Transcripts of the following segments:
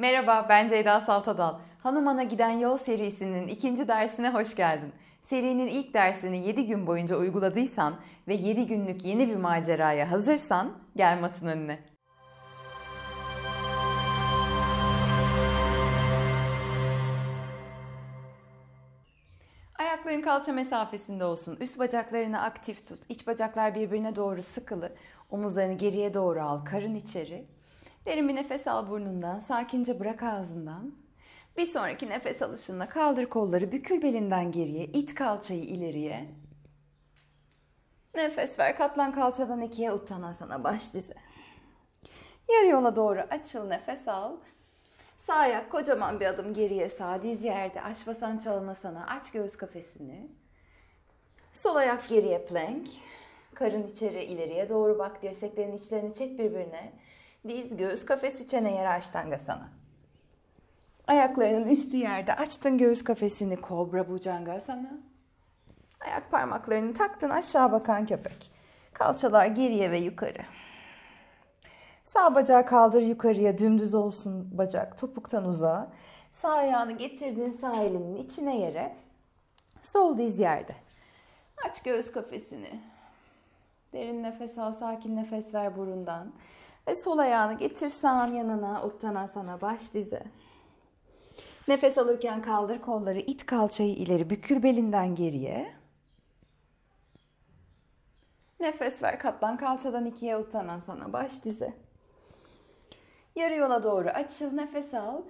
Merhaba, ben Ceyda Saltadal. Hanuman'a giden yol serisinin ikinci dersine hoş geldin. Serinin ilk dersini 7 gün boyunca uyguladıysan ve 7 günlük yeni bir maceraya hazırsan gel matın önüne. Ayakların kalça mesafesinde olsun. Üst bacaklarını aktif tut. İç bacaklar birbirine doğru sıkılı. Omuzlarını geriye doğru al. Karın içeri. Derin bir nefes al burnundan, sakince bırak ağzından. Bir sonraki nefes alışında kaldır kolları, bükül belinden geriye, it kalçayı ileriye. Nefes ver, katlan kalçadan ikiye uttanasana baş dize. Yarı yola doğru açıl, nefes al. Sağ ayak kocaman bir adım geriye sağ, diz yerde, aşvasan çalınasana, aç göğüs kafesini. Sol ayak geriye plank. Karın içeri ileriye doğru bak. Dirseklerin içlerini çek birbirine. Diz, göğüs, kafesi, çene yer aştangasana. Ayaklarının üstü yerde açtın göğüs kafesini kobra bujangasana. Ayak parmaklarını taktın aşağı bakan köpek. Kalçalar geriye ve yukarı. Sağ bacağı kaldır yukarıya dümdüz olsun bacak topuktan uzağa. Sağ ayağını getirdin sağ elinin içine yere. Sol diz yerde. Aç göğüs kafesini. Derin nefes al, sakin nefes ver burundan. Ve sol ayağını getir sağın yanına. Uttanasana sana baş dize. Nefes alırken kaldır kolları. it kalçayı ileri. Bükür belinden geriye. Nefes ver. Katlan kalçadan ikiye utanan sana. Baş dize. Yarı yola doğru açıl. Nefes al.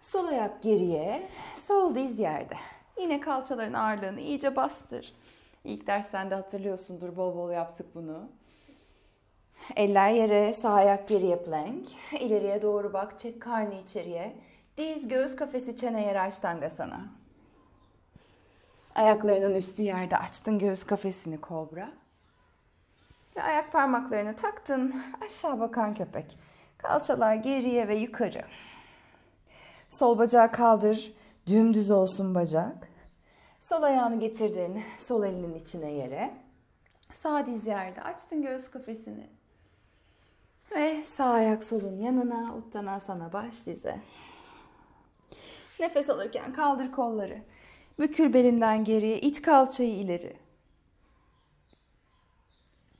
Sol ayak geriye. Sol diz yerde. Yine kalçaların ağırlığını iyice bastır. İlk dersten de hatırlıyorsundur bol bol yaptık bunu. Eller yere, sağ ayak geriye plank. İleriye doğru bak, çek karnı içeriye. Diz, göğüs kafesi, çene yer aştangasana. Ayaklarının üstü yerde açtın göğüs kafesini kobra. Ve ayak parmaklarını taktın aşağı bakan köpek. Kalçalar geriye ve yukarı. Sol bacağı kaldır, dümdüz olsun bacak. Sol ayağını getirdin sol elinin içine yere. Sağ diz yerde açtın göğüs kafesini. Ve eh, sağ ayak solun yanına, uttanasana baş dize. Nefes alırken kaldır kolları. bükür belinden geriye, it kalçayı ileri.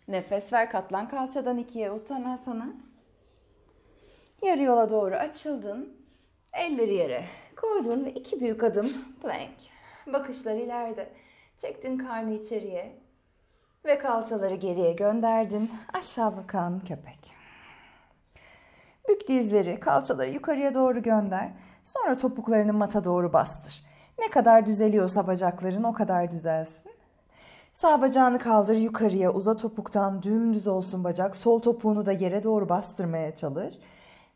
Nefes ver, katlan kalçadan ikiye, uttanasana. Yarı yola doğru açıldın. Elleri yere koydun ve iki büyük adım plank. Bakışlar ileride. Çektin karnı içeriye ve kalçaları geriye gönderdin. Aşağı bakan köpek. Bük dizleri, kalçaları yukarıya doğru gönder. Sonra topuklarını mata doğru bastır. Ne kadar düzeliyorsa bacakların o kadar düzelsin. Sağ bacağını kaldır yukarıya uza topuktan dümdüz olsun bacak. Sol topuğunu da yere doğru bastırmaya çalış.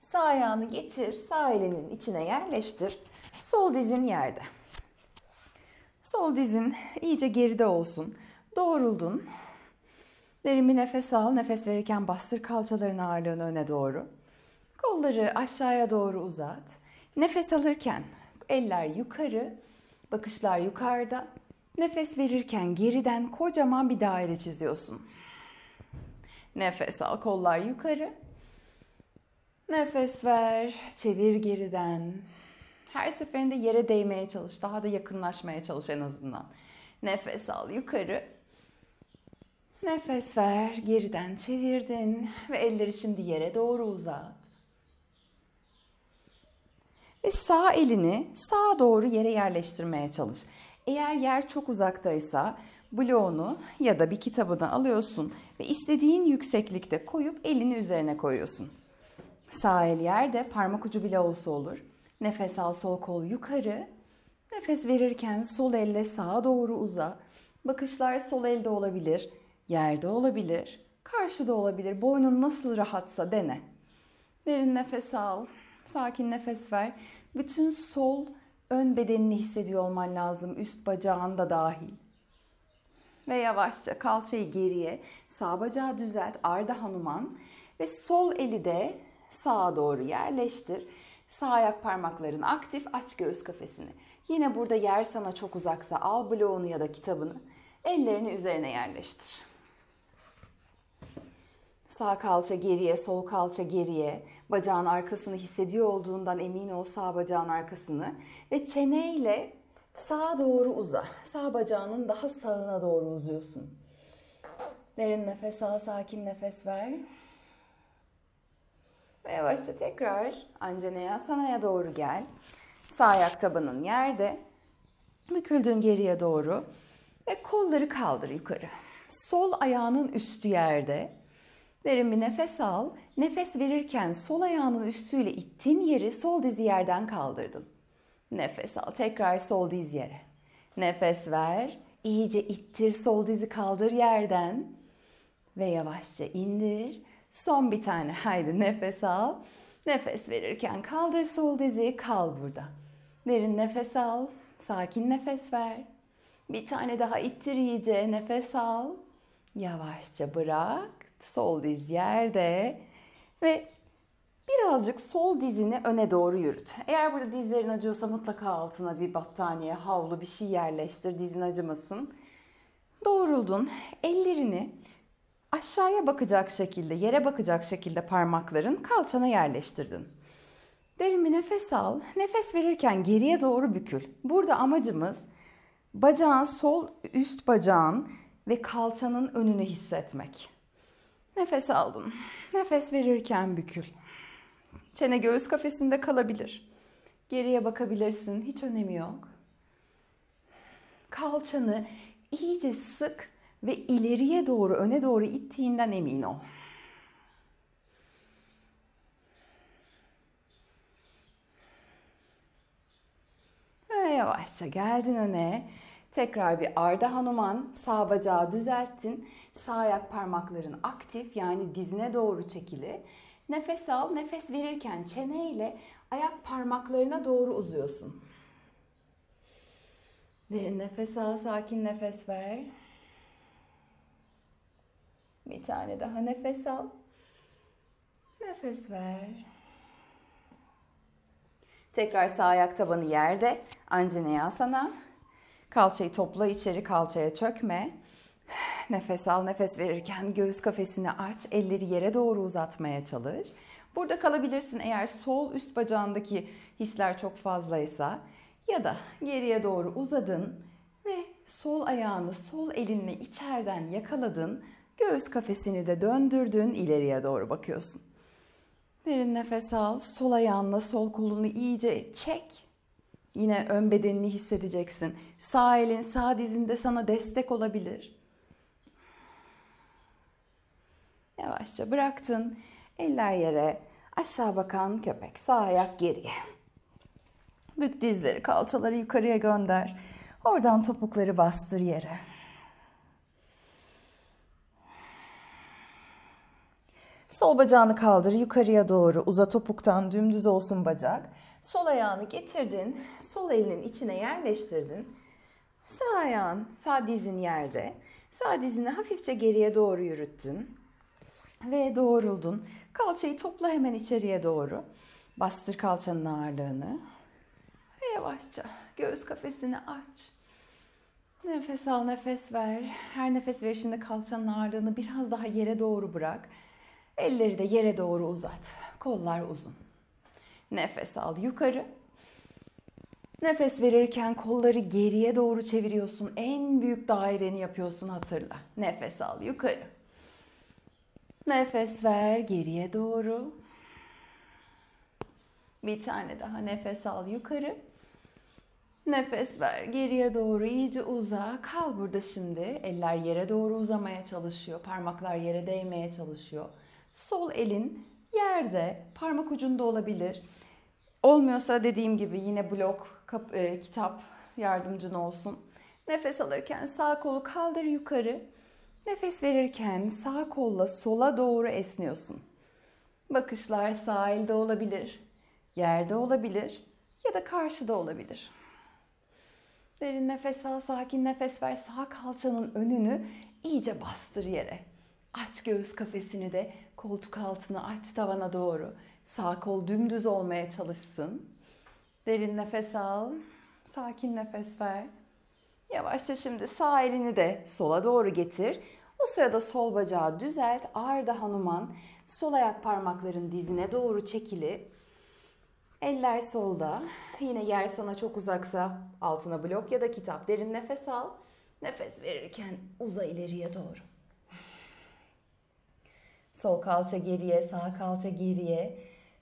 Sağ ayağını getir sağ elinin içine yerleştir. Sol dizin yerde. Sol dizin iyice geride olsun. Doğruldun. Derin bir nefes al. Nefes verirken bastır kalçaların ağırlığını öne doğru. Kolları aşağıya doğru uzat. Nefes alırken eller yukarı, bakışlar yukarıda. Nefes verirken geriden kocaman bir daire çiziyorsun. Nefes al, kollar yukarı. Nefes ver, çevir geriden. Her seferinde yere değmeye çalış, daha da yakınlaşmaya çalış en azından. Nefes al yukarı. Nefes ver, geriden çevirdin ve elleri şimdi yere doğru uzat ve sağ elini sağa doğru yere yerleştirmeye çalış. Eğer yer çok uzaktaysa bloğunu ya da bir kitabını alıyorsun ve istediğin yükseklikte koyup elini üzerine koyuyorsun. Sağ el yerde parmak ucu bile olsa olur. Nefes al sol kol yukarı. Nefes verirken sol elle sağa doğru uza. Bakışlar sol elde olabilir, yerde olabilir, karşıda olabilir. Boynun nasıl rahatsa dene. Derin nefes al. Sakin nefes ver. Bütün sol ön bedenini hissediyor olman lazım. Üst bacağın da dahil. Ve yavaşça kalçayı geriye, sağ bacağı düzelt Arda Hanuman. Ve sol eli de sağa doğru yerleştir. Sağ ayak parmakların aktif, aç göğüs kafesini. Yine burada yer sana çok uzaksa al bloğunu ya da kitabını. Ellerini üzerine yerleştir. Sağ kalça geriye, sol kalça geriye bacağın arkasını hissediyor olduğundan emin ol sağ bacağın arkasını ve çeneyle sağa doğru uza. Sağ bacağının daha sağına doğru uzuyorsun. Derin nefes al, sakin nefes ver. Ve yavaşça tekrar Anjaneyasana sanaya doğru gel. Sağ ayak tabanın yerde. Büküldün geriye doğru ve kolları kaldır yukarı. Sol ayağının üstü yerde. Derin bir nefes al. Nefes verirken sol ayağının üstüyle ittiğin yeri sol dizi yerden kaldırdın. Nefes al. Tekrar sol diz yere. Nefes ver. İyice ittir sol dizi kaldır yerden. Ve yavaşça indir. Son bir tane. Haydi nefes al. Nefes verirken kaldır sol dizi kal burada. Derin nefes al. Sakin nefes ver. Bir tane daha ittir iyice. Nefes al. Yavaşça bırak. Sol diz yerde ve birazcık sol dizini öne doğru yürüt. Eğer burada dizlerin acıyorsa mutlaka altına bir battaniye, havlu bir şey yerleştir dizin acımasın. Doğruldun. Ellerini aşağıya bakacak şekilde, yere bakacak şekilde parmakların kalçana yerleştirdin. Derin bir nefes al. Nefes verirken geriye doğru bükül. Burada amacımız bacağın sol üst bacağın ve kalçanın önünü hissetmek. Nefes aldın. Nefes verirken bükül. Çene göğüs kafesinde kalabilir. Geriye bakabilirsin. Hiç önemi yok. Kalçanı iyice sık ve ileriye doğru, öne doğru ittiğinden emin ol. Ve ee, yavaşça geldin öne. Tekrar bir Arda Hanuman sağ bacağı düzelttin. Sağ ayak parmakların aktif yani dizine doğru çekili. Nefes al, nefes verirken çeneyle ayak parmaklarına doğru uzuyorsun. Derin nefes al, sakin nefes ver. Bir tane daha nefes al. Nefes ver. Tekrar sağ ayak tabanı yerde. Anjaneyasana. sana. Kalçayı topla içeri kalçaya çökme. Nefes al nefes verirken göğüs kafesini aç. Elleri yere doğru uzatmaya çalış. Burada kalabilirsin eğer sol üst bacağındaki hisler çok fazlaysa. Ya da geriye doğru uzadın ve sol ayağını sol elinle içeriden yakaladın. Göğüs kafesini de döndürdün ileriye doğru bakıyorsun. Derin nefes al. Sol ayağınla sol kolunu iyice çek. Yine ön bedenini hissedeceksin. Sağ elin sağ dizinde sana destek olabilir. Yavaşça bıraktın. Eller yere. Aşağı bakan köpek. Sağ ayak geriye. Bük dizleri, kalçaları yukarıya gönder. Oradan topukları bastır yere. Sol bacağını kaldır yukarıya doğru. Uza topuktan dümdüz olsun bacak. Sol ayağını getirdin, sol elinin içine yerleştirdin. Sağ ayağın, sağ dizin yerde. Sağ dizini hafifçe geriye doğru yürüttün ve doğruldun. Kalçayı topla hemen içeriye doğru. Bastır kalçanın ağırlığını. Ve yavaşça göğüs kafesini aç. Nefes al, nefes ver. Her nefes verişinde kalçanın ağırlığını biraz daha yere doğru bırak. Elleri de yere doğru uzat. Kollar uzun. Nefes al yukarı. Nefes verirken kolları geriye doğru çeviriyorsun. En büyük daireni yapıyorsun hatırla. Nefes al yukarı. Nefes ver geriye doğru. Bir tane daha nefes al yukarı. Nefes ver geriye doğru iyice uza. Kal burada şimdi. Eller yere doğru uzamaya çalışıyor. Parmaklar yere değmeye çalışıyor. Sol elin yerde, parmak ucunda olabilir. Olmuyorsa dediğim gibi yine blok, kap, e, kitap yardımcın olsun. Nefes alırken sağ kolu kaldır yukarı. Nefes verirken sağ kolla sola doğru esniyorsun. Bakışlar sahilde olabilir, yerde olabilir ya da karşıda olabilir. Derin nefes al, sakin nefes ver. Sağ kalçanın önünü iyice bastır yere. Aç göğüs kafesini de Koltuk altını aç tavana doğru. Sağ kol dümdüz olmaya çalışsın. Derin nefes al. Sakin nefes ver. Yavaşça şimdi sağ elini de sola doğru getir. O sırada sol bacağı düzelt. Arda Hanuman sol ayak parmakların dizine doğru çekili. Eller solda. Yine yer sana çok uzaksa altına blok ya da kitap. Derin nefes al. Nefes verirken uza ileriye doğru. Sol kalça geriye, sağ kalça geriye.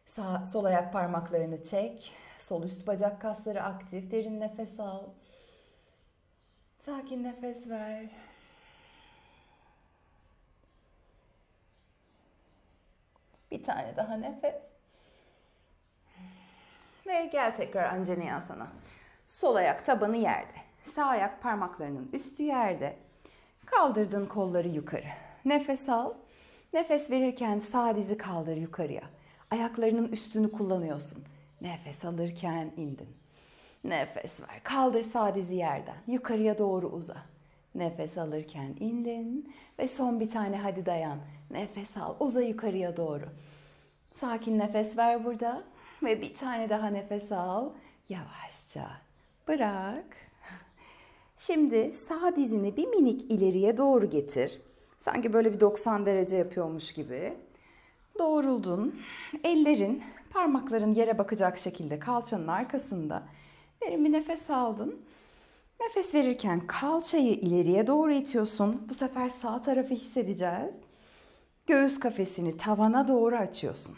Sağ, sol ayak parmaklarını çek. Sol üst bacak kasları aktif. Derin nefes al. Sakin nefes ver. Bir tane daha nefes. Ve gel tekrar Anjaneyasana. Sol ayak tabanı yerde. Sağ ayak parmaklarının üstü yerde. Kaldırdın kolları yukarı. Nefes al. Nefes verirken sağ dizi kaldır yukarıya. Ayaklarının üstünü kullanıyorsun. Nefes alırken indin. Nefes ver. Kaldır sağ dizi yerden. Yukarıya doğru uza. Nefes alırken indin ve son bir tane hadi dayan. Nefes al. Uza yukarıya doğru. Sakin nefes ver burada ve bir tane daha nefes al. Yavaşça bırak. Şimdi sağ dizini bir minik ileriye doğru getir. Sanki böyle bir 90 derece yapıyormuş gibi. Doğruldun. Ellerin, parmakların yere bakacak şekilde kalçanın arkasında. Derin bir nefes aldın. Nefes verirken kalçayı ileriye doğru itiyorsun. Bu sefer sağ tarafı hissedeceğiz. Göğüs kafesini tavana doğru açıyorsun.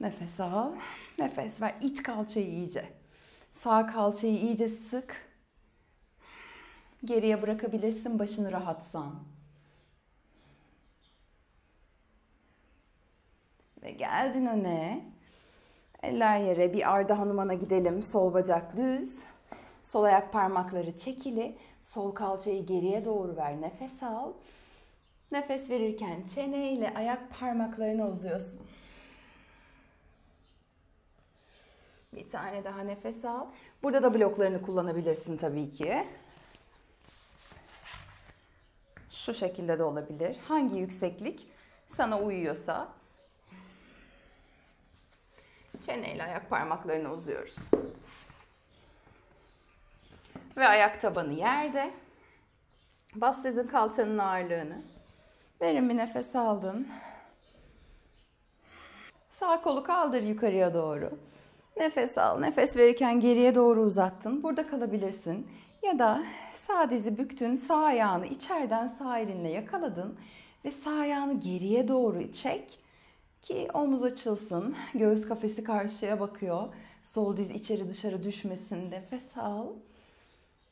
Nefes al, nefes ver. İt kalçayı iyice. Sağ kalçayı iyice sık. Geriye bırakabilirsin başını rahatsan. Ve geldin öne. Eller yere bir Arda Hanuman'a gidelim. Sol bacak düz. Sol ayak parmakları çekili. Sol kalçayı geriye doğru ver. Nefes al. Nefes verirken çeneyle ayak parmaklarını uzuyorsun. Bir tane daha nefes al. Burada da bloklarını kullanabilirsin tabii ki. Şu şekilde de olabilir. Hangi yükseklik sana uyuyorsa. Çeneyle ayak parmaklarını uzuyoruz. Ve ayak tabanı yerde. Bastırdın kalçanın ağırlığını. Derin bir nefes aldın. Sağ kolu kaldır yukarıya doğru. Nefes al. Nefes verirken geriye doğru uzattın. Burada kalabilirsin. Ya da sağ dizi büktün, sağ ayağını içeriden sağ elinle yakaladın ve sağ ayağını geriye doğru çek ki omuz açılsın. Göğüs kafesi karşıya bakıyor. Sol diz içeri dışarı düşmesin. Nefes al.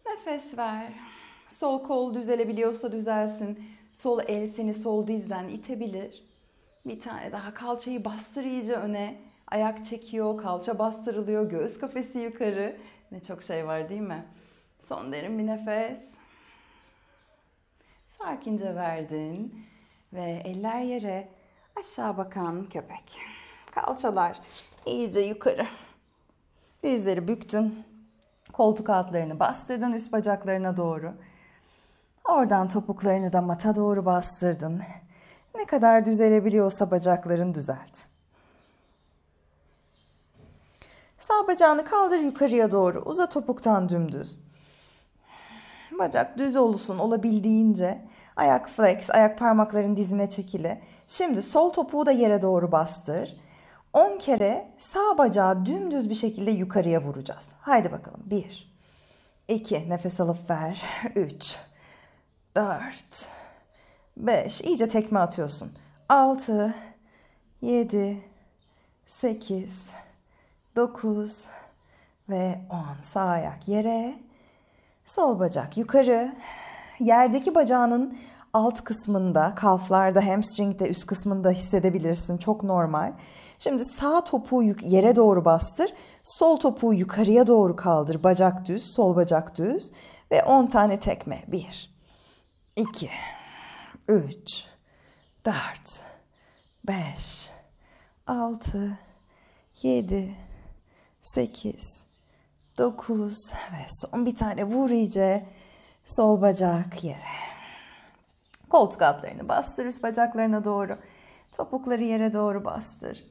Nefes ver. Sol kol düzelebiliyorsa düzelsin. Sol el seni sol dizden itebilir. Bir tane daha kalçayı bastır iyice öne. Ayak çekiyor, kalça bastırılıyor, göğüs kafesi yukarı. Ne çok şey var değil mi? Son derin bir nefes. Sakince verdin ve eller yere aşağı bakan köpek. Kalçalar iyice yukarı. Dizleri büktün. Koltuk altlarını bastırdın üst bacaklarına doğru. Oradan topuklarını da mata doğru bastırdın. Ne kadar düzelebiliyorsa bacakların düzelt. Sağ bacağını kaldır yukarıya doğru. Uza topuktan dümdüz. Bacak düz olsun olabildiğince. Ayak flex, ayak parmakların dizine çekili. Şimdi sol topuğu da yere doğru bastır. 10 kere sağ bacağı dümdüz bir şekilde yukarıya vuracağız. Haydi bakalım. 1 2 nefes alıp ver. 3 4 5 iyice tekme atıyorsun. 6 7 8 9 ve 10 sağ ayak yere Sol bacak yukarı. Yerdeki bacağının alt kısmında, kalflarda, hamstringde, üst kısmında hissedebilirsin. Çok normal. Şimdi sağ topuğu yere doğru bastır. Sol topuğu yukarıya doğru kaldır. Bacak düz, sol bacak düz. Ve 10 tane tekme. 1, 2, 3, 4, 5, 6, 7, 8, 9 ve son bir tane vur iyice sol bacak yere. Koltuk altlarını bastır üst bacaklarına doğru. Topukları yere doğru bastır.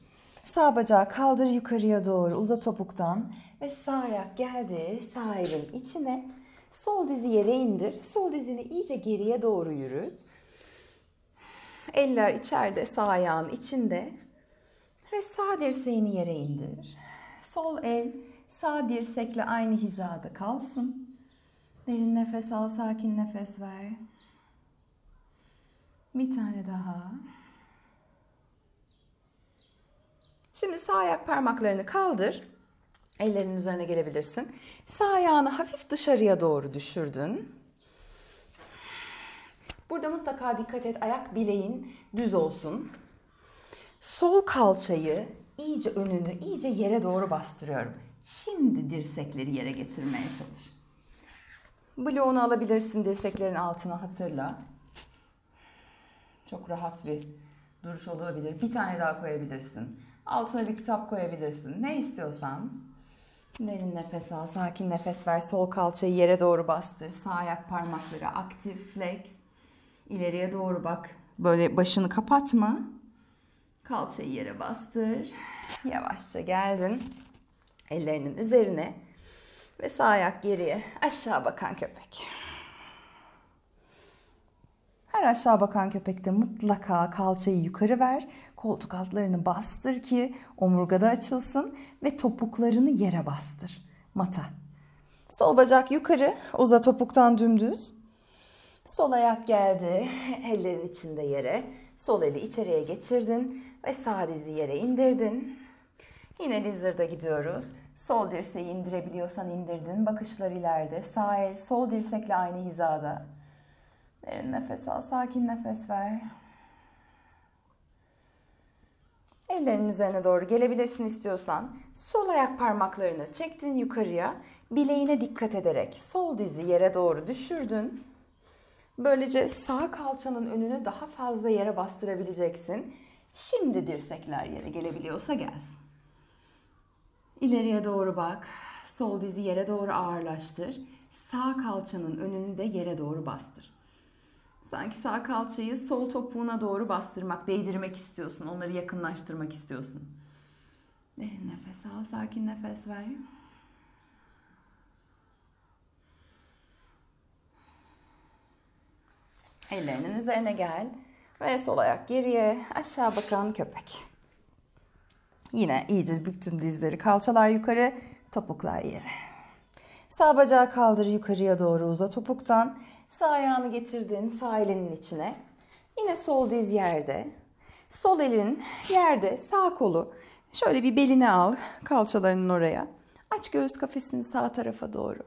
Sağ bacağı kaldır yukarıya doğru uzat topuktan ve sağ ayak geldi sağ elin içine. Sol dizi yere indir. Sol dizini iyice geriye doğru yürüt. Eller içeride sağ ayağın içinde ve sağ dirseğini yere indir. Sol el Sağ dirsekle aynı hizada kalsın. Derin nefes al, sakin nefes ver. Bir tane daha. Şimdi sağ ayak parmaklarını kaldır. Ellerinin üzerine gelebilirsin. Sağ ayağını hafif dışarıya doğru düşürdün. Burada mutlaka dikkat et ayak bileğin düz olsun. Sol kalçayı iyice önünü, iyice yere doğru bastırıyorum. Şimdi dirsekleri yere getirmeye çalış. Bloğunu alabilirsin dirseklerin altına hatırla. Çok rahat bir duruş olabilir. Bir tane daha koyabilirsin. Altına bir kitap koyabilirsin. Ne istiyorsan. Derin nefes al. Sakin nefes ver. Sol kalçayı yere doğru bastır. Sağ ayak parmakları aktif. Flex. İleriye doğru bak. Böyle başını kapatma. Kalçayı yere bastır. Yavaşça geldin. Ellerinin üzerine ve sağ ayak geriye aşağı bakan köpek. Her aşağı bakan köpekte mutlaka kalçayı yukarı ver, koltuk altlarını bastır ki omurgada açılsın ve topuklarını yere bastır. Mata. Sol bacak yukarı, uza topuktan dümdüz. Sol ayak geldi, ellerin içinde yere. Sol eli içeriye geçirdin ve sağ dizi yere indirdin. Yine lizard'a gidiyoruz. Sol dirseği indirebiliyorsan indirdin. Bakışlar ileride. Sağ el sol dirsekle aynı hizada. Derin nefes al. Sakin nefes ver. Ellerin üzerine doğru gelebilirsin istiyorsan. Sol ayak parmaklarını çektin yukarıya. Bileğine dikkat ederek sol dizi yere doğru düşürdün. Böylece sağ kalçanın önünü daha fazla yere bastırabileceksin. Şimdi dirsekler yere gelebiliyorsa gelsin. İleriye doğru bak. Sol dizi yere doğru ağırlaştır. Sağ kalçanın önünü de yere doğru bastır. Sanki sağ kalçayı sol topuğuna doğru bastırmak, değdirmek istiyorsun. Onları yakınlaştırmak istiyorsun. Derin eh, nefes al, sakin nefes ver. Ellerinin üzerine gel ve sol ayak geriye aşağı bakan köpek. Yine iyice büktün dizleri kalçalar yukarı, topuklar yere. Sağ bacağı kaldır yukarıya doğru uzat topuktan. Sağ ayağını getirdin sağ elinin içine. Yine sol diz yerde. Sol elin yerde sağ kolu. Şöyle bir beline al kalçalarının oraya. Aç göğüs kafesini sağ tarafa doğru.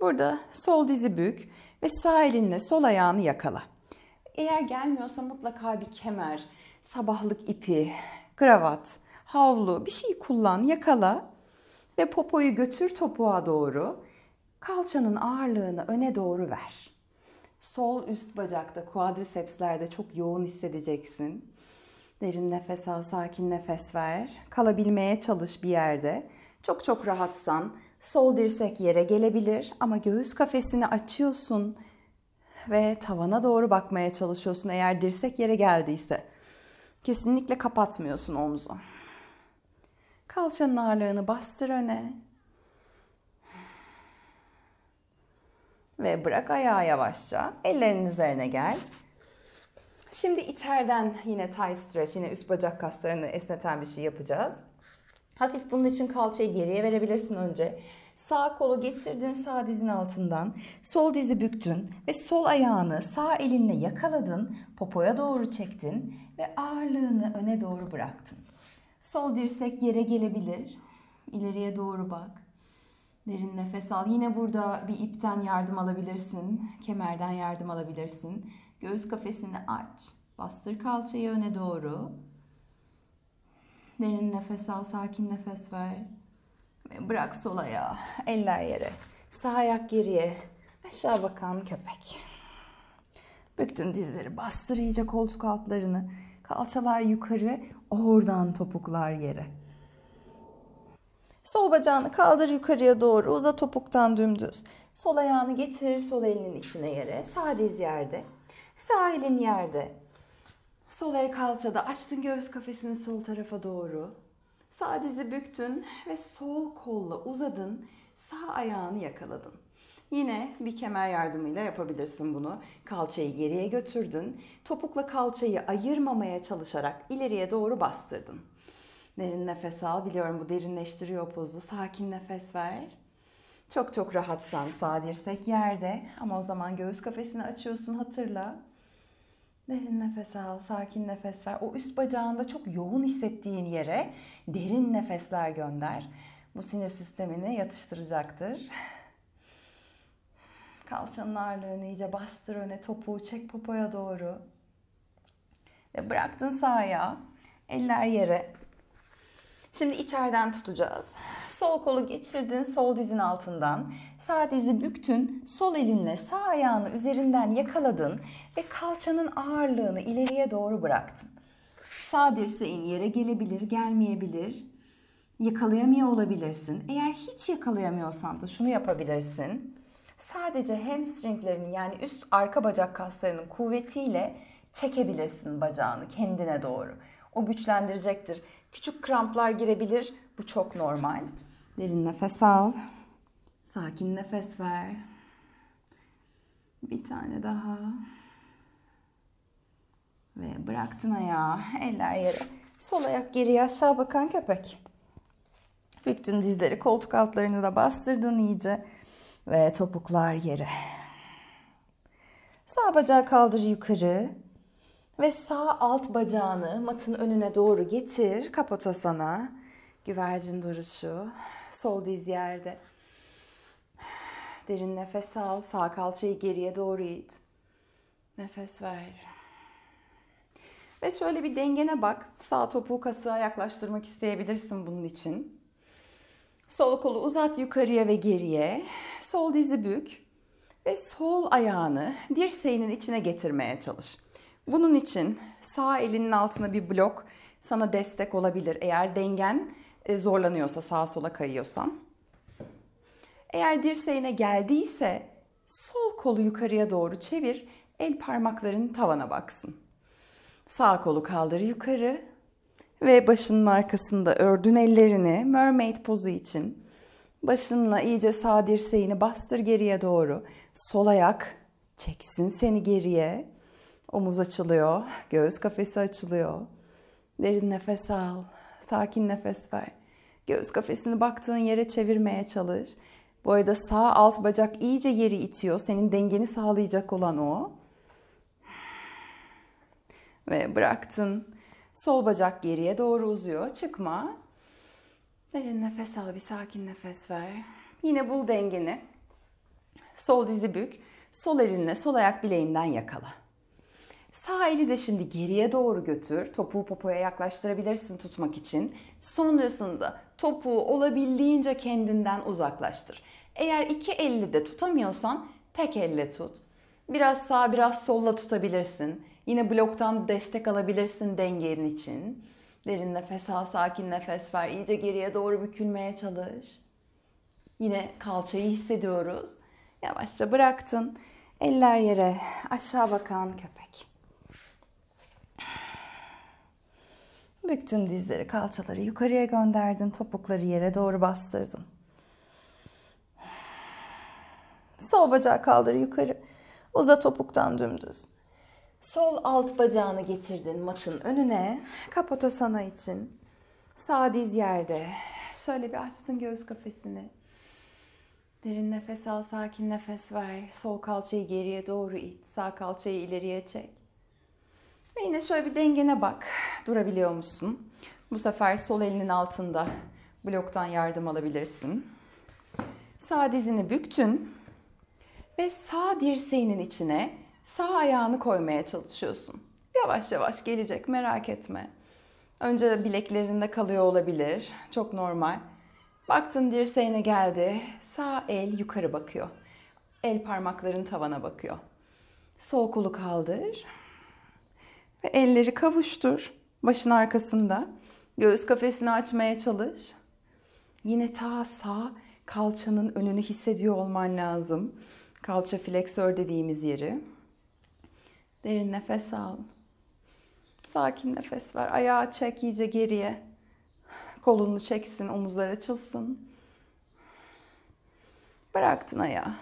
Burada sol dizi bük ve sağ elinle sol ayağını yakala. Eğer gelmiyorsa mutlaka bir kemer, sabahlık ipi, kravat, havlu bir şey kullan, yakala ve popoyu götür topuğa doğru. Kalçanın ağırlığını öne doğru ver. Sol üst bacakta, kuadrisepslerde çok yoğun hissedeceksin. Derin nefes al, sakin nefes ver. Kalabilmeye çalış bir yerde. Çok çok rahatsan sol dirsek yere gelebilir ama göğüs kafesini açıyorsun ve tavana doğru bakmaya çalışıyorsun eğer dirsek yere geldiyse. Kesinlikle kapatmıyorsun omuzu. Kalçanın ağırlığını bastır öne. Ve bırak ayağı yavaşça. Ellerinin üzerine gel. Şimdi içeriden yine tie stretch, yine üst bacak kaslarını esneten bir şey yapacağız. Hafif bunun için kalçayı geriye verebilirsin önce. Sağ kolu geçirdin sağ dizin altından. Sol dizi büktün ve sol ayağını sağ elinle yakaladın. Popoya doğru çektin ve ağırlığını öne doğru bıraktın. Sol dirsek yere gelebilir. İleriye doğru bak. Derin nefes al. Yine burada bir ipten yardım alabilirsin. Kemerden yardım alabilirsin. Göğüs kafesini aç. Bastır kalçayı öne doğru. Derin nefes al, sakin nefes ver. Bırak sol ayağı. Eller yere. Sağ ayak geriye. Aşağı bakan köpek. Büktün dizleri. Bastır iyice koltuk altlarını. Kalçalar yukarı. Oradan topuklar yere. Sol bacağını kaldır yukarıya doğru. Uza topuktan dümdüz. Sol ayağını getir sol elinin içine yere. Sağ diz yerde. Sağ elin yerde. Sol el kalçada. Açtın göğüs kafesini sol tarafa doğru. Sağ dizi büktün ve sol kolla uzadın. Sağ ayağını yakaladın. Yine bir kemer yardımıyla yapabilirsin bunu. Kalçayı geriye götürdün. Topukla kalçayı ayırmamaya çalışarak ileriye doğru bastırdın. Derin nefes al. Biliyorum bu derinleştiriyor pozu. Sakin nefes ver. Çok çok rahatsan sağ dirsek yerde ama o zaman göğüs kafesini açıyorsun hatırla. Derin nefes al, sakin nefes ver. O üst bacağında çok yoğun hissettiğin yere derin nefesler gönder. Bu sinir sistemini yatıştıracaktır. Kalçanın ağırlığını iyice bastır öne, topuğu çek popoya doğru. Ve bıraktın sağa, eller yere. Şimdi içeriden tutacağız. Sol kolu geçirdin sol dizin altından. Sağ dizi büktün. Sol elinle sağ ayağını üzerinden yakaladın ve kalçanın ağırlığını ileriye doğru bıraktın. Sağ dirseğin yere gelebilir, gelmeyebilir. Yakalayamıyor olabilirsin. Eğer hiç yakalayamıyorsan da şunu yapabilirsin. Sadece hamstringlerinin yani üst arka bacak kaslarının kuvvetiyle çekebilirsin bacağını kendine doğru. O güçlendirecektir. Küçük kramplar girebilir. Bu çok normal. Derin nefes al. Sakin nefes ver. Bir tane daha. Ve bıraktın ayağı. Eller yere. Sol ayak geriye aşağı bakan köpek. Büktün dizleri koltuk altlarını da bastırdın iyice. Ve topuklar yere. Sağ bacağı kaldır yukarı. Ve sağ alt bacağını matın önüne doğru getir. Kapotasana. Güvercin duruşu. Sol diz yerde. Derin nefes al. Sağ kalçayı geriye doğru it. Nefes ver. Ve şöyle bir dengene bak. Sağ topuğu kasığa yaklaştırmak isteyebilirsin bunun için. Sol kolu uzat yukarıya ve geriye. Sol dizi bük ve sol ayağını dirseğinin içine getirmeye çalış. Bunun için sağ elinin altına bir blok sana destek olabilir eğer dengen e, zorlanıyorsa, sağa sola kayıyorsan. Eğer dirseğine geldiyse sol kolu yukarıya doğru çevir, el parmakların tavana baksın. Sağ kolu kaldır yukarı ve başının arkasında ördün ellerini mermaid pozu için. Başınla iyice sağ dirseğini bastır geriye doğru. Sol ayak çeksin seni geriye. Omuz açılıyor, göğüs kafesi açılıyor. Derin nefes al, sakin nefes ver. Göğüs kafesini baktığın yere çevirmeye çalış. Bu arada sağ alt bacak iyice yeri itiyor. Senin dengeni sağlayacak olan o. Ve bıraktın. Sol bacak geriye doğru uzuyor. Çıkma. Derin nefes al, bir sakin nefes ver. Yine bul dengeni. Sol dizi bük. Sol elinle sol ayak bileğinden yakala. Sağ eli de şimdi geriye doğru götür. Topuğu popoya yaklaştırabilirsin tutmak için. Sonrasında topuğu olabildiğince kendinden uzaklaştır. Eğer iki elle de tutamıyorsan tek elle tut. Biraz sağ biraz solla tutabilirsin. Yine bloktan destek alabilirsin dengenin için. Derin nefes al, sakin nefes ver. İyice geriye doğru bükülmeye çalış. Yine kalçayı hissediyoruz. Yavaşça bıraktın. Eller yere, aşağı bakan köpek. Büktün dizleri, kalçaları yukarıya gönderdin, topukları yere doğru bastırdın. Sol bacağı kaldır yukarı. Uza topuktan dümdüz. Sol alt bacağını getirdin matın önüne. Kapota sana için. Sağ diz yerde. Şöyle bir açtın göğüs kafesini. Derin nefes al, sakin nefes ver. Sol kalçayı geriye doğru it. Sağ kalçayı ileriye çek. Ve yine şöyle bir dengene bak. Durabiliyor musun? Bu sefer sol elinin altında bloktan yardım alabilirsin. Sağ dizini büktün ve sağ dirseğinin içine sağ ayağını koymaya çalışıyorsun. Yavaş yavaş gelecek merak etme. Önce bileklerinde kalıyor olabilir. Çok normal. Baktın dirseğine geldi. Sağ el yukarı bakıyor. El parmakların tavana bakıyor. Sol kolu kaldır. Ve elleri kavuştur. Başın arkasında. Göğüs kafesini açmaya çalış. Yine ta sağ kalçanın önünü hissediyor olman lazım. Kalça fleksör dediğimiz yeri. Derin nefes al. Sakin nefes ver. Ayağı çek iyice geriye. Kolunu çeksin, omuzlar açılsın. Bıraktın ayağı.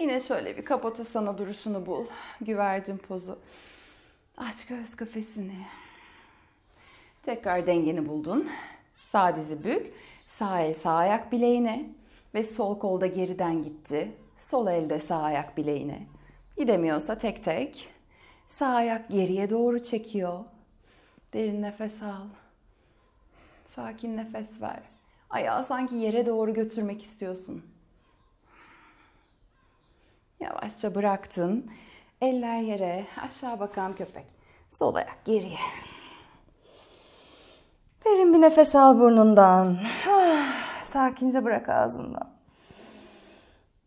Yine şöyle bir kapato sana duruşunu bul. Güvercin pozu. Aç göğüs kafesini. Tekrar dengeni buldun. Sağ dizi bük. Sağ el sağ ayak bileğine. Ve sol kolda geriden gitti. Sol elde sağ ayak bileğine. Gidemiyorsa tek tek. Sağ ayak geriye doğru çekiyor. Derin nefes al. Sakin nefes ver. Ayağı sanki yere doğru götürmek istiyorsun. Yavaşça bıraktın. Eller yere, aşağı bakan köpek. Sol ayak geriye. Derin bir nefes al burnundan. Ah, sakince bırak ağzından.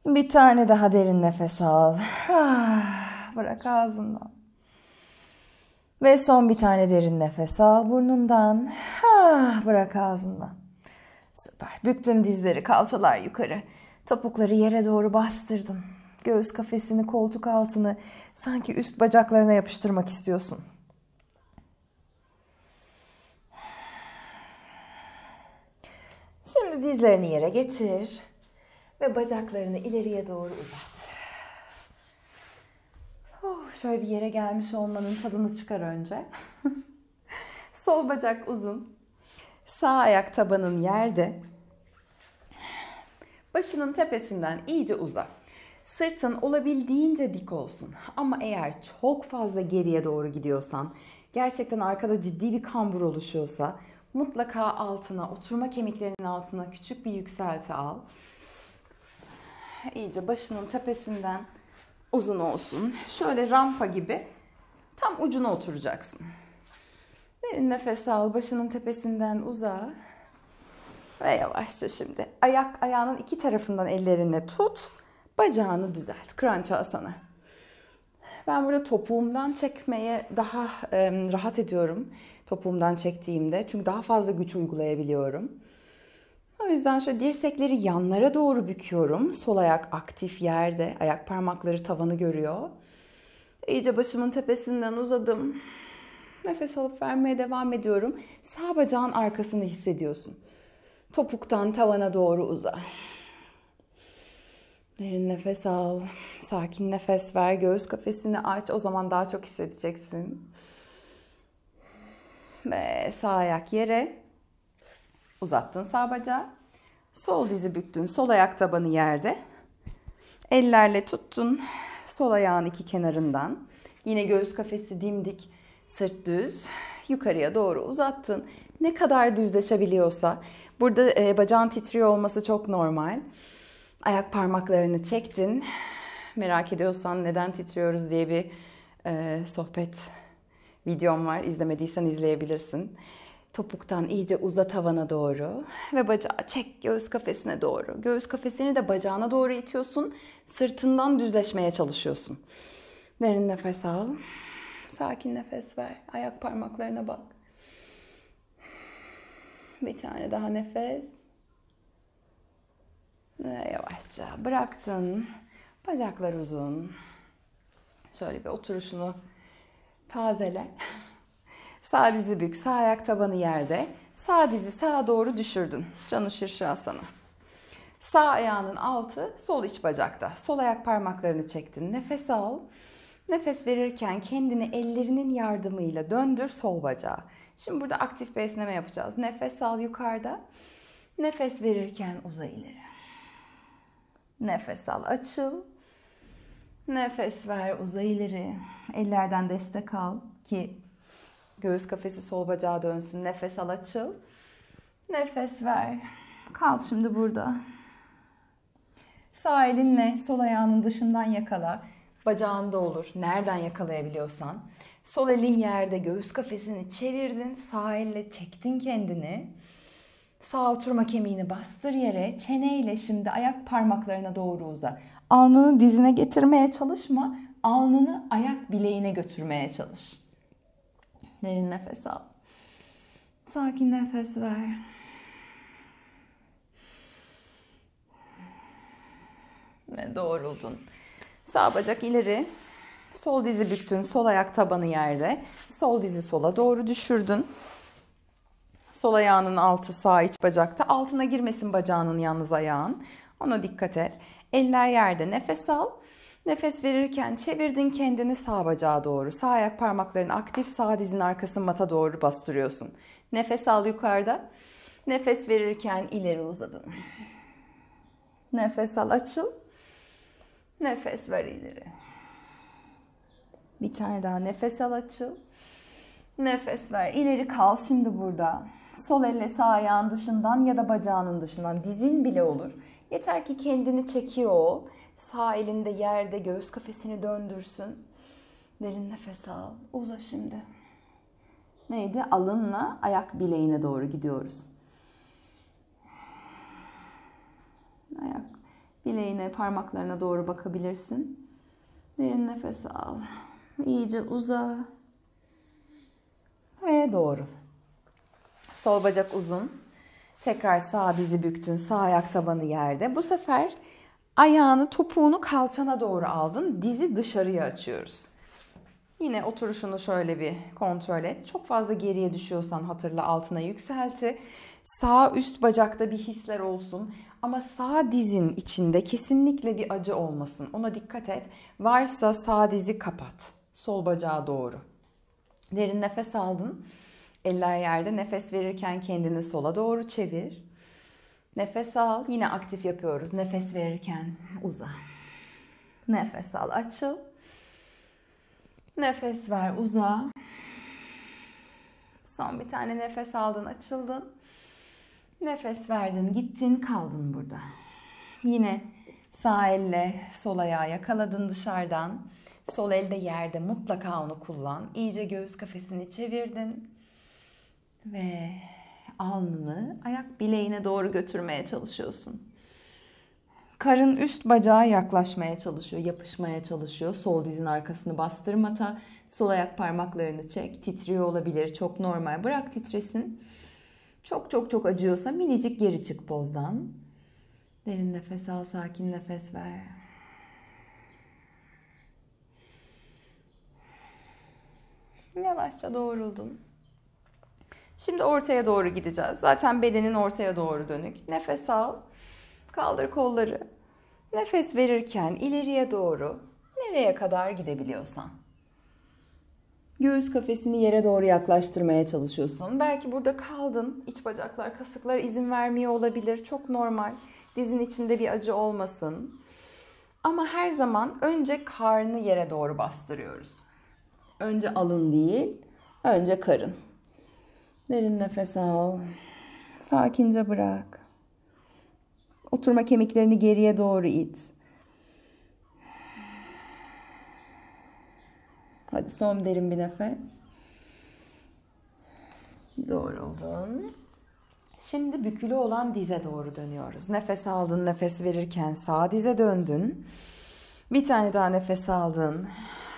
Bir tane daha derin nefes al. Ah, bırak ağzından. Ve son bir tane derin nefes al burnundan. Ah, bırak ağzından. Süper. Büktün dizleri, kalçalar yukarı. Topukları yere doğru bastırdın göğüs kafesini, koltuk altını sanki üst bacaklarına yapıştırmak istiyorsun. Şimdi dizlerini yere getir ve bacaklarını ileriye doğru uzat. Oh, şöyle bir yere gelmiş olmanın tadını çıkar önce. Sol bacak uzun. Sağ ayak tabanın yerde. Başının tepesinden iyice uzak. Sırtın olabildiğince dik olsun. Ama eğer çok fazla geriye doğru gidiyorsan, gerçekten arkada ciddi bir kambur oluşuyorsa mutlaka altına, oturma kemiklerinin altına küçük bir yükselti al. İyice başının tepesinden uzun olsun. Şöyle rampa gibi tam ucuna oturacaksın. Derin nefes al, başının tepesinden uzağa. Ve yavaşça şimdi ayak ayağının iki tarafından ellerinle tut. Bacağını düzelt. Crunch asana. Ben burada topuğumdan çekmeye daha e, rahat ediyorum. Topuğumdan çektiğimde. Çünkü daha fazla güç uygulayabiliyorum. O yüzden şöyle dirsekleri yanlara doğru büküyorum. Sol ayak aktif yerde. Ayak parmakları tavanı görüyor. İyice başımın tepesinden uzadım. Nefes alıp vermeye devam ediyorum. Sağ bacağın arkasını hissediyorsun. Topuktan tavana doğru uza. Derin nefes al. Sakin nefes ver. Göğüs kafesini aç. O zaman daha çok hissedeceksin. Ve sağ ayak yere. Uzattın sağ bacağı. Sol dizi büktün. Sol ayak tabanı yerde. Ellerle tuttun. Sol ayağın iki kenarından. Yine göğüs kafesi dimdik. Sırt düz. Yukarıya doğru uzattın. Ne kadar düzleşebiliyorsa. Burada e, bacağın titriyor olması çok normal. Ayak parmaklarını çektin. Merak ediyorsan neden titriyoruz diye bir e, sohbet videom var. İzlemediysen izleyebilirsin. Topuktan iyice uza tavana doğru ve bacağı çek göğüs kafesine doğru. Göğüs kafesini de bacağına doğru itiyorsun. Sırtından düzleşmeye çalışıyorsun. Derin nefes al. Sakin nefes ver. Ayak parmaklarına bak. Bir tane daha nefes. Ee, yavaşça bıraktın. Bacaklar uzun. Şöyle bir oturuşunu tazele. sağ dizi bük, sağ ayak tabanı yerde. Sağ dizi sağa doğru düşürdün. Canı şirşasana. Sağ ayağının altı sol iç bacakta. Sol ayak parmaklarını çektin. Nefes al. Nefes verirken kendini ellerinin yardımıyla döndür sol bacağı. Şimdi burada aktif beslenme yapacağız. Nefes al yukarıda. Nefes verirken uza ileri. Nefes al, açıl. Nefes ver, uza ileri. Ellerden destek al ki göğüs kafesi sol bacağa dönsün. Nefes al, açıl. Nefes ver. Kal şimdi burada. Sağ elinle sol ayağının dışından yakala. Bacağında olur. Nereden yakalayabiliyorsan. Sol elin yerde göğüs kafesini çevirdin. Sağ elle çektin kendini. Sağ oturma kemiğini bastır yere. Çeneyle şimdi ayak parmaklarına doğru uza. Alnını dizine getirmeye çalışma. Alnını ayak bileğine götürmeye çalış. Derin nefes al. Sakin nefes ver. Ve doğruldun. Sağ bacak ileri. Sol dizi büktün. Sol ayak tabanı yerde. Sol dizi sola doğru düşürdün. Sol ayağının altı sağ iç bacakta. Altına girmesin bacağının yalnız ayağın. Ona dikkat et. Eller yerde nefes al. Nefes verirken çevirdin kendini sağ bacağa doğru. Sağ ayak parmakların aktif sağ dizin arkası mata doğru bastırıyorsun. Nefes al yukarıda. Nefes verirken ileri uzadın. Nefes al açıl. Nefes ver ileri. Bir tane daha nefes al açıl. Nefes ver. İleri kal şimdi burada. Sol elle sağ ayağın dışından ya da bacağının dışından dizin bile olur. Yeter ki kendini çekiyor ol. Sağ elinde yerde göğüs kafesini döndürsün. Derin nefes al. Uza şimdi. Neydi? Alınla ayak bileğine doğru gidiyoruz. Ayak bileğine, parmaklarına doğru bakabilirsin. Derin nefes al. İyice uza. Ve doğru. Sol bacak uzun. Tekrar sağ dizi büktün. Sağ ayak tabanı yerde. Bu sefer ayağını, topuğunu kalçana doğru aldın. Dizi dışarıya açıyoruz. Yine oturuşunu şöyle bir kontrol et. Çok fazla geriye düşüyorsan hatırla altına yükselti. Sağ üst bacakta bir hisler olsun. Ama sağ dizin içinde kesinlikle bir acı olmasın. Ona dikkat et. Varsa sağ dizi kapat. Sol bacağa doğru. Derin nefes aldın. Eller yerde nefes verirken kendini sola doğru çevir. Nefes al. Yine aktif yapıyoruz. Nefes verirken uza. Nefes al açıl. Nefes ver uza. Son bir tane nefes aldın açıldın. Nefes verdin gittin kaldın burada. Yine sağ elle sol ayağı yakaladın dışarıdan. Sol elde yerde mutlaka onu kullan. İyice göğüs kafesini çevirdin. Ve alnını ayak bileğine doğru götürmeye çalışıyorsun. Karın üst bacağa yaklaşmaya çalışıyor, yapışmaya çalışıyor. Sol dizin arkasını bastırmata, sol ayak parmaklarını çek. Titriyor olabilir, çok normal. Bırak titresin. Çok çok çok acıyorsa minicik geri çık pozdan. Derin nefes al, sakin nefes ver. Yavaşça doğruldun. Şimdi ortaya doğru gideceğiz. Zaten bedenin ortaya doğru dönük. Nefes al. Kaldır kolları. Nefes verirken ileriye doğru nereye kadar gidebiliyorsan. Göğüs kafesini yere doğru yaklaştırmaya çalışıyorsun. Belki burada kaldın. İç bacaklar, kasıklar izin vermiyor olabilir. Çok normal. Dizin içinde bir acı olmasın. Ama her zaman önce karnı yere doğru bastırıyoruz. Önce alın değil, önce karın. Derin nefes al. Sakince bırak. Oturma kemiklerini geriye doğru it. Hadi son derin bir nefes. Doğruldun. Şimdi bükülü olan dize doğru dönüyoruz. Nefes aldın, nefes verirken sağ dize döndün. Bir tane daha nefes aldın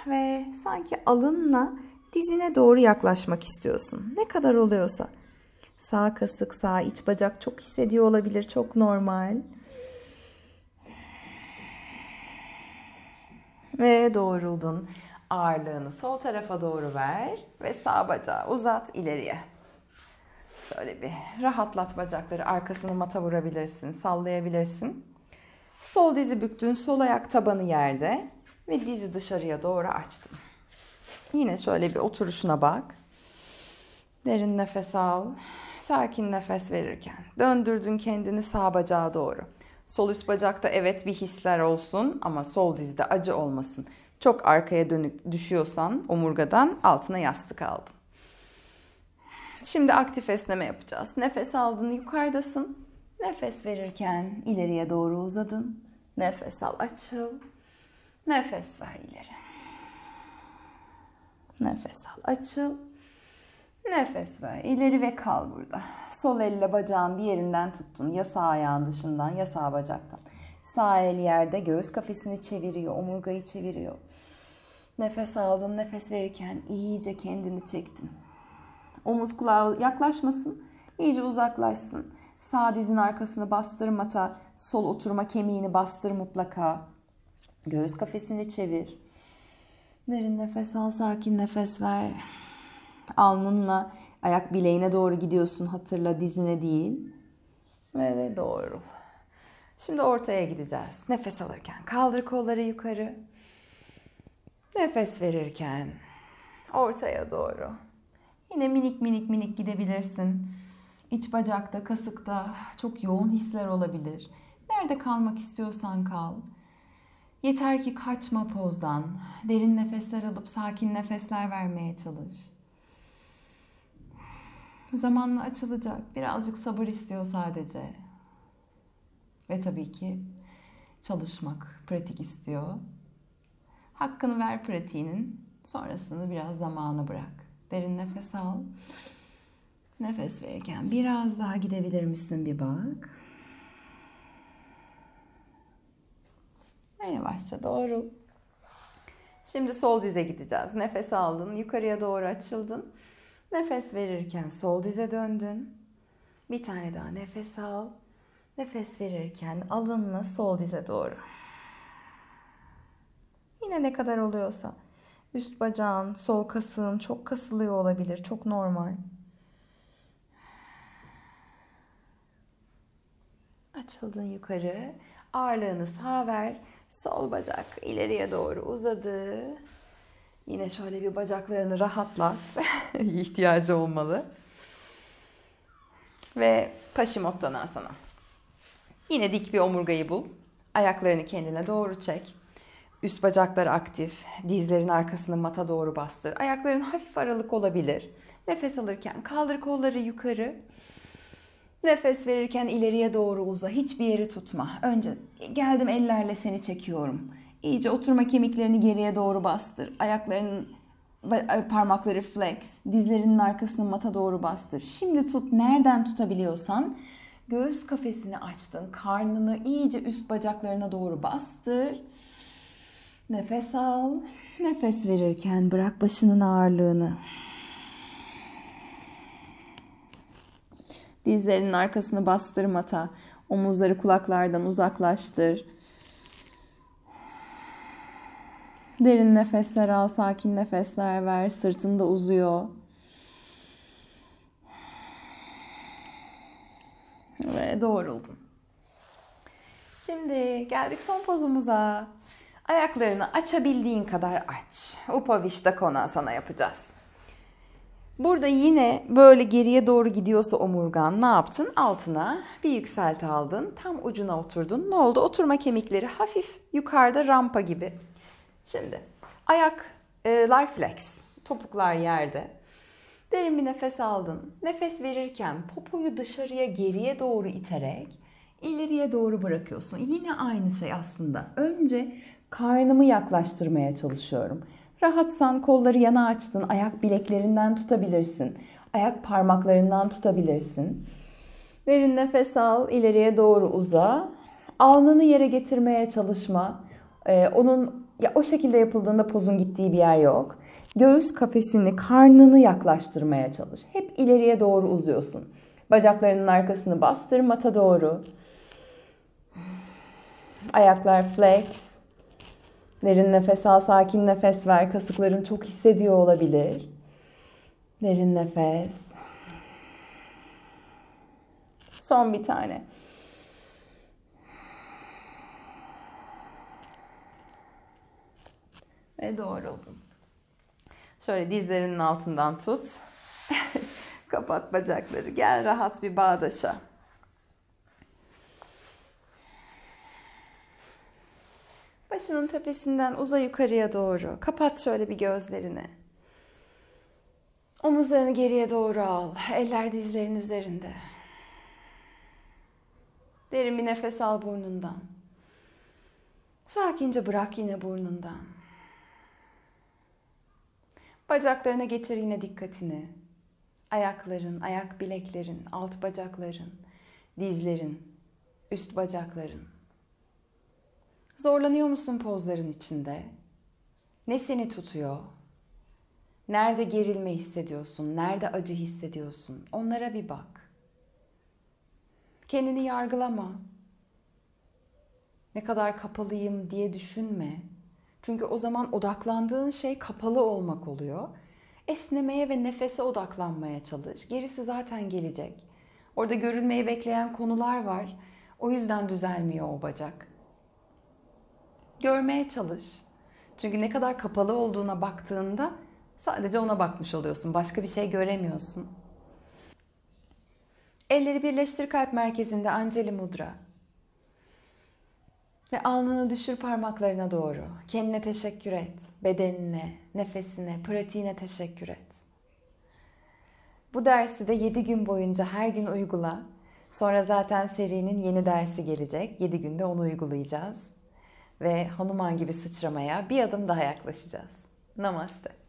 ve sanki alınla dizine doğru yaklaşmak istiyorsun. Ne kadar oluyorsa. Sağ kasık, sağ iç bacak çok hissediyor olabilir. Çok normal. Ve doğruldun. Ağırlığını sol tarafa doğru ver ve sağ bacağı uzat ileriye. Şöyle bir rahatlat bacakları. Arkasını mata vurabilirsin, sallayabilirsin. Sol dizi büktün, sol ayak tabanı yerde ve dizi dışarıya doğru açtın. Yine şöyle bir oturuşuna bak. Derin nefes al. Sakin nefes verirken döndürdün kendini sağ bacağa doğru. Sol üst bacakta evet bir hisler olsun ama sol dizde acı olmasın. Çok arkaya dönük düşüyorsan omurgadan altına yastık aldın. Şimdi aktif esneme yapacağız. Nefes aldın yukarıdasın. Nefes verirken ileriye doğru uzadın. Nefes al açıl. Nefes ver ileri. Nefes al, açıl. Nefes ver. ileri ve kal burada. Sol elle bacağın bir yerinden tuttun. Ya sağ ayağın dışından ya sağ bacaktan. Sağ el yerde göğüs kafesini çeviriyor, omurgayı çeviriyor. Nefes aldın, nefes verirken iyice kendini çektin. Omuz kulağa yaklaşmasın, iyice uzaklaşsın. Sağ dizin arkasını bastır mata, sol oturma kemiğini bastır mutlaka. Göğüs kafesini çevir. Derin nefes al, sakin nefes ver. Alnınla ayak bileğine doğru gidiyorsun. Hatırla dizine değil. Ve de doğrul. Şimdi ortaya gideceğiz. Nefes alırken kaldır kolları yukarı. Nefes verirken ortaya doğru. Yine minik minik minik gidebilirsin. İç bacakta, kasıkta çok yoğun hisler olabilir. Nerede kalmak istiyorsan kal. Yeter ki kaçma pozdan. Derin nefesler alıp sakin nefesler vermeye çalış. Zamanla açılacak. Birazcık sabır istiyor sadece. Ve tabii ki çalışmak, pratik istiyor. Hakkını ver pratiğinin. Sonrasını biraz zamana bırak. Derin nefes al. Nefes verirken biraz daha gidebilir misin bir bak. Ve yavaşça doğru. Şimdi sol dize gideceğiz. Nefes aldın, yukarıya doğru açıldın. Nefes verirken sol dize döndün. Bir tane daha nefes al. Nefes verirken alınla sol dize doğru. Yine ne kadar oluyorsa. Üst bacağın, sol kasığın çok kasılıyor olabilir. Çok normal. Açıldın yukarı. Ağırlığını sağa ver. Sol bacak ileriye doğru uzadı. Yine şöyle bir bacaklarını rahatlat. İhtiyacı olmalı. Ve Paşimottan'a sana. Yine dik bir omurgayı bul. Ayaklarını kendine doğru çek. Üst bacaklar aktif. Dizlerin arkasını mata doğru bastır. Ayakların hafif aralık olabilir. Nefes alırken kaldır kolları yukarı. Nefes verirken ileriye doğru uza. Hiçbir yeri tutma. Önce e, geldim ellerle seni çekiyorum. İyice oturma kemiklerini geriye doğru bastır. Ayakların e, parmakları flex. Dizlerinin arkasını mata doğru bastır. Şimdi tut nereden tutabiliyorsan. Göğüs kafesini açtın. Karnını iyice üst bacaklarına doğru bastır. Nefes al. Nefes verirken bırak başının ağırlığını. Dizlerinin arkasını bastırmata. Omuzları kulaklardan uzaklaştır. Derin nefesler al, sakin nefesler ver. Sırtında uzuyor. Ve doğruldun. Şimdi geldik son pozumuza. Ayaklarını açabildiğin kadar aç. Upavishta kona sana yapacağız. Burada yine böyle geriye doğru gidiyorsa omurgan ne yaptın? Altına bir yükselt aldın. Tam ucuna oturdun. Ne oldu? Oturma kemikleri hafif yukarıda rampa gibi. Şimdi ayaklar e, flex. Topuklar yerde. Derin bir nefes aldın. Nefes verirken popoyu dışarıya geriye doğru iterek ileriye doğru bırakıyorsun. Yine aynı şey aslında. Önce karnımı yaklaştırmaya çalışıyorum. Rahatsan kolları yana açtın. Ayak bileklerinden tutabilirsin. Ayak parmaklarından tutabilirsin. Derin nefes al, ileriye doğru uza. Alnını yere getirmeye çalışma. Ee, onun ya o şekilde yapıldığında pozun gittiği bir yer yok. Göğüs kafesini, karnını yaklaştırmaya çalış. Hep ileriye doğru uzuyorsun. Bacaklarının arkasını bastır mata doğru. Ayaklar flex. Derin nefes al, sakin nefes ver. Kasıkların çok hissediyor olabilir. Derin nefes. Son bir tane. Ve doğru doğruldum. Şöyle dizlerinin altından tut. Kapat bacakları. Gel rahat bir bağdaşa. Başının tepesinden uza yukarıya doğru. Kapat şöyle bir gözlerini. Omuzlarını geriye doğru al. Eller dizlerin üzerinde. Derin bir nefes al burnundan. Sakince bırak yine burnundan. Bacaklarına getir yine dikkatini. Ayakların, ayak bileklerin, alt bacakların, dizlerin, üst bacakların. Zorlanıyor musun pozların içinde? Ne seni tutuyor? Nerede gerilme hissediyorsun? Nerede acı hissediyorsun? Onlara bir bak. Kendini yargılama. Ne kadar kapalıyım diye düşünme. Çünkü o zaman odaklandığın şey kapalı olmak oluyor. Esnemeye ve nefese odaklanmaya çalış. Gerisi zaten gelecek. Orada görülmeyi bekleyen konular var. O yüzden düzelmiyor o bacak görmeye çalış. Çünkü ne kadar kapalı olduğuna baktığında sadece ona bakmış oluyorsun. Başka bir şey göremiyorsun. Elleri birleştir kalp merkezinde Anceli Mudra. Ve alnını düşür parmaklarına doğru. Kendine teşekkür et. Bedenine, nefesine, pratiğine teşekkür et. Bu dersi de 7 gün boyunca her gün uygula. Sonra zaten serinin yeni dersi gelecek. 7 günde onu uygulayacağız ve Hanuman gibi sıçramaya bir adım daha yaklaşacağız. Namaste.